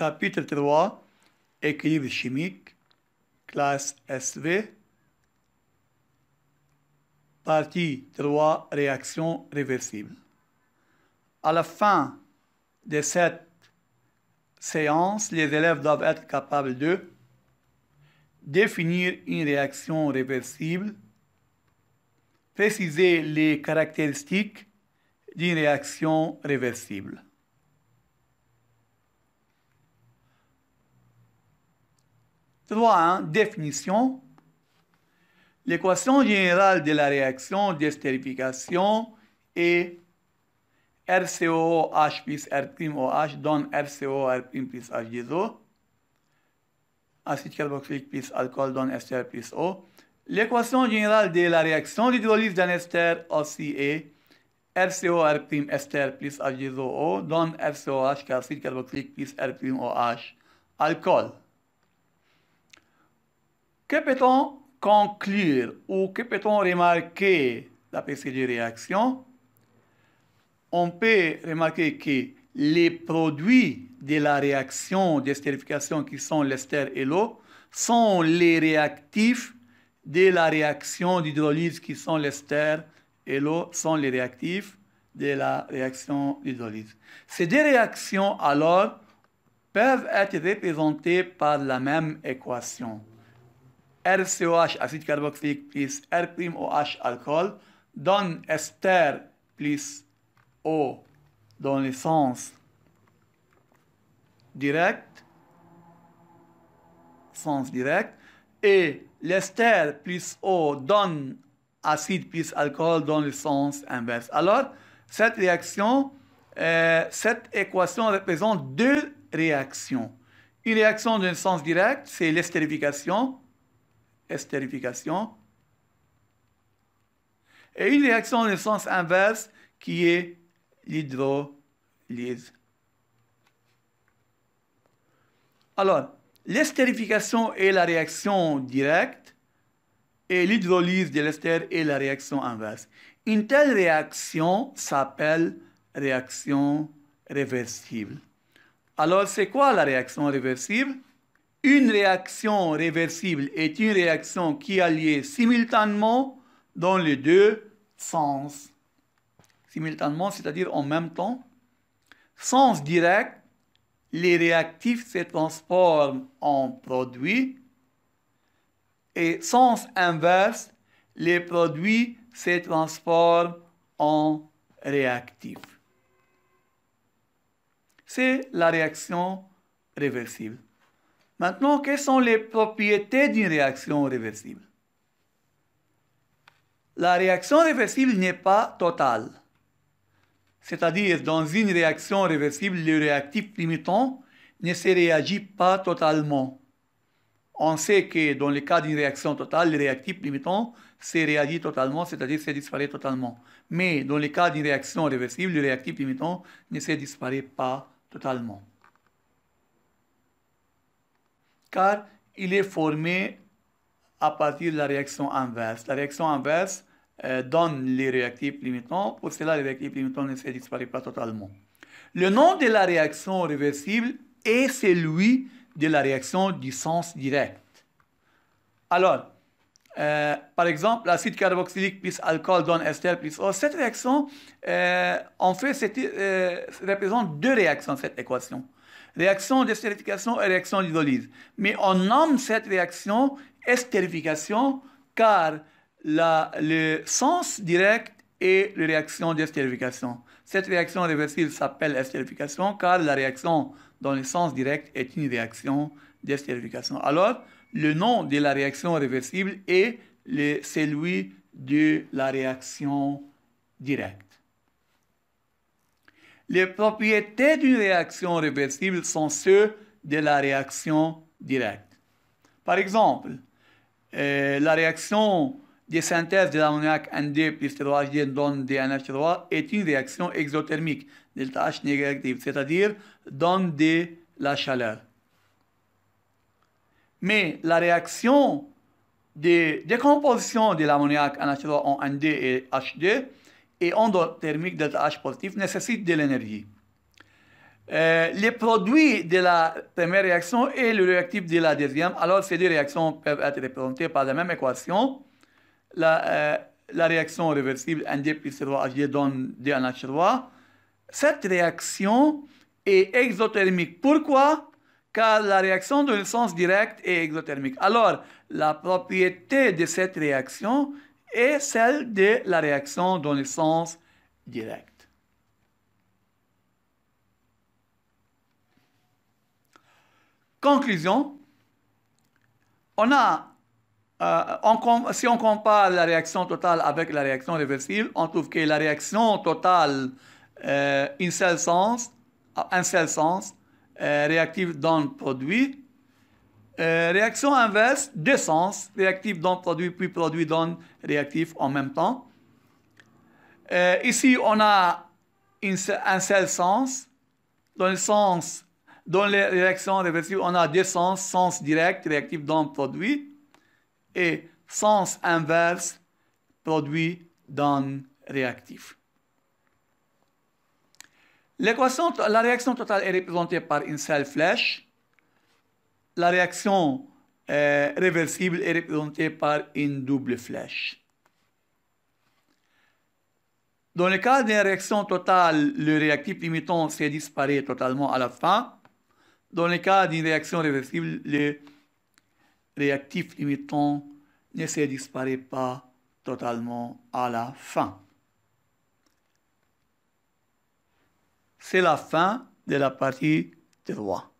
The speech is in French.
Chapitre 3 Équilibre chimique, classe SV. Partie 3 réaction réversible. À la fin de cette séance, les élèves doivent être capables de définir une réaction réversible, préciser les caractéristiques d'une réaction réversible. 3. définition. L'équation générale de la réaction d'estérification est RCOOH plus R'OH donne RCOR' plus H2O. Acide carboxylique plus alcool donne ester plus O. L'équation générale de la réaction d'hydrolyse d'un ester aussi est RCOR' ester plus H2O donne RCOH acide carboxylique plus R'OH alcool. Que peut-on conclure ou que peut-on remarquer la ces deux réactions On peut remarquer que les produits de la réaction d'estérification qui sont l'ester et l'eau sont les réactifs de la réaction d'hydrolyse qui sont l'ester et l'eau sont les réactifs de la réaction d'hydrolyse. Ces deux réactions alors peuvent être représentées par la même équation. RCOH acide carboxylique, plus R'OH alcool donne ester plus O dans le sens direct, sens direct, et l'ester plus O donne acide plus alcool dans le sens inverse. Alors, cette réaction, euh, cette équation représente deux réactions. Une réaction dans le sens direct, c'est l'estérification, estérification, et une réaction dans le sens inverse qui est l'hydrolyse. Alors, l'estérification est la réaction directe et l'hydrolyse de l'ester est la réaction inverse. Une telle réaction s'appelle réaction réversible. Alors, c'est quoi la réaction réversible une réaction réversible est une réaction qui a lieu simultanément dans les deux sens. Simultanément, c'est-à-dire en même temps. Sens direct, les réactifs se transforment en produits. Et sens inverse, les produits se transforment en réactifs. C'est la réaction réversible. Maintenant, quelles sont les propriétés d'une réaction réversible La réaction réversible n'est pas totale. C'est-à-dire, dans une réaction réversible, le réactif limitant ne se réagit pas totalement. On sait que dans le cas d'une réaction totale, le réactif limitant se réagit totalement, c'est-à-dire se disparaît totalement. Mais dans le cas d'une réaction réversible, le réactif limitant ne se disparaît pas totalement car il est formé à partir de la réaction inverse. La réaction inverse euh, donne les réactifs limitants, pour cela les réactifs limitants ne se disparaissent pas totalement. Le nom de la réaction réversible est celui de la réaction du sens direct. Alors, euh, par exemple, l'acide carboxylique plus alcool donne ester plus O. Cette réaction, euh, en fait, euh, représente deux réactions, cette équation. Réaction d'estérification et réaction d'hydrolyse. Mais on nomme cette réaction estérification car le sens direct est la réaction d'estérification. Cette réaction réversible s'appelle estérification car la réaction dans le sens direct est une réaction d'estérification. Alors, le nom de la réaction réversible est le, celui de la réaction directe. Les propriétés d'une réaction réversible sont ceux de la réaction directe. Par exemple, euh, la réaction de synthèse de l'ammoniac ND plus 3H2 donne DNH3 est une réaction exothermique, delta H négative, c'est-à-dire donne de la chaleur. Mais la réaction des décompositions de l'ammoniac en Nd en et H2 et endothermique delta H positif nécessite de l'énergie. Euh, les produits de la première réaction et le réactif de la deuxième, alors ces deux réactions peuvent être représentées par la même équation. La, euh, réaction réversible ND plus 3H2 donne DNH3. Cette réaction est exothermique. Pourquoi car la réaction dans le sens direct est exothermique. Alors, la propriété de cette réaction est celle de la réaction dans le sens direct. Conclusion, on a, euh, si on compare la réaction totale avec la réaction réversible, on trouve que la réaction totale, euh, un seul sens, euh, réactif d'un produit. Euh, réaction inverse, deux sens, réactif dans produit puis produit donne réactif en même temps. Euh, ici, on a un seul sens. Dans le sens, dans les réactions réversibles, on a deux sens, sens direct, réactif d'un produit, et sens inverse, produit dans réactif la réaction totale est représentée par une seule flèche. La réaction euh, réversible est représentée par une double flèche. Dans le cas d'une réaction totale, le réactif limitant s'est disparu totalement à la fin. Dans le cas d'une réaction réversible, le réactif limitant ne se disparaît pas totalement à la fin. c'est la fin de la partie de droit.